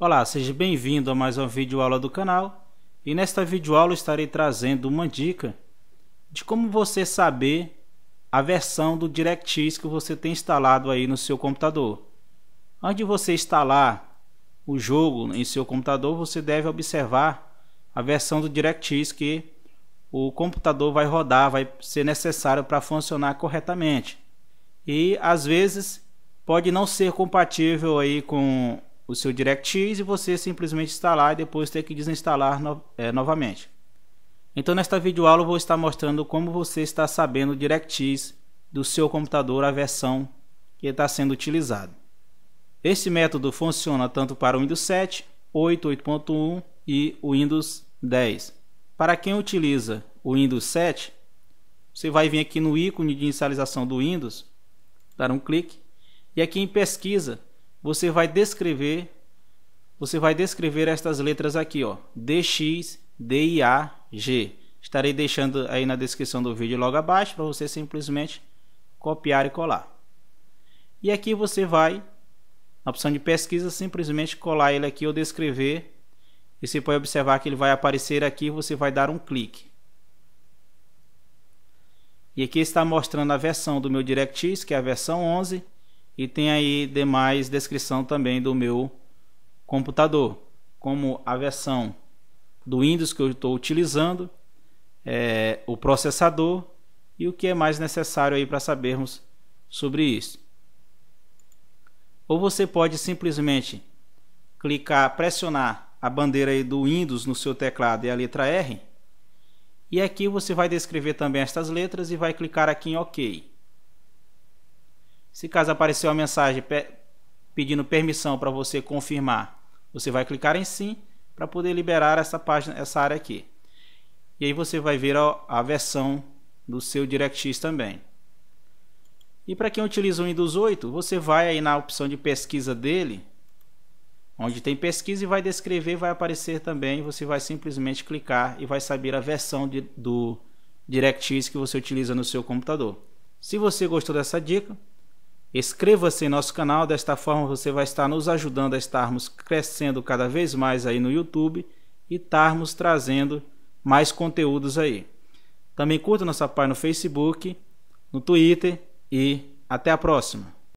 Olá, seja bem-vindo a mais uma videoaula do canal e nesta videoaula estarei trazendo uma dica de como você saber a versão do DirectX que você tem instalado aí no seu computador. Antes de você instalar o jogo em seu computador, você deve observar a versão do DirectX que o computador vai rodar, vai ser necessário para funcionar corretamente. E às vezes pode não ser compatível aí com o seu DirectX e você simplesmente instalar e depois ter que desinstalar no, é, novamente. Então nesta videoaula eu vou estar mostrando como você está sabendo o DirectX do seu computador, a versão que está sendo utilizada. Este método funciona tanto para o Windows 7, 8, 8.1 e o Windows 10. Para quem utiliza o Windows 7, você vai vir aqui no ícone de inicialização do Windows, dar um clique, e aqui em pesquisa você vai descrever você vai descrever estas letras aqui, ó, DX, DIA, G. Estarei deixando aí na descrição do vídeo logo abaixo para você simplesmente copiar e colar. E aqui você vai na opção de pesquisa simplesmente colar ele aqui ou descrever e você pode observar que ele vai aparecer aqui você vai dar um clique e aqui está mostrando a versão do meu DirectX que é a versão 11 e tem aí demais descrição também do meu computador, como a versão do Windows que eu estou utilizando, é, o processador e o que é mais necessário aí para sabermos sobre isso. Ou você pode simplesmente clicar, pressionar a bandeira aí do Windows no seu teclado e a letra R. E aqui você vai descrever também estas letras e vai clicar aqui em OK. Se caso aparecer uma mensagem pe pedindo permissão para você confirmar, você vai clicar em sim para poder liberar essa página, essa área aqui. E aí você vai ver a, a versão do seu DirectX também. E para quem utiliza o Windows 8, você vai aí na opção de pesquisa dele, onde tem pesquisa e vai descrever, vai aparecer também, você vai simplesmente clicar e vai saber a versão de, do DirectX que você utiliza no seu computador. Se você gostou dessa dica, Inscreva-se em nosso canal, desta forma você vai estar nos ajudando a estarmos crescendo cada vez mais aí no YouTube e estarmos trazendo mais conteúdos aí. Também curta nossa página no Facebook, no Twitter e até a próxima!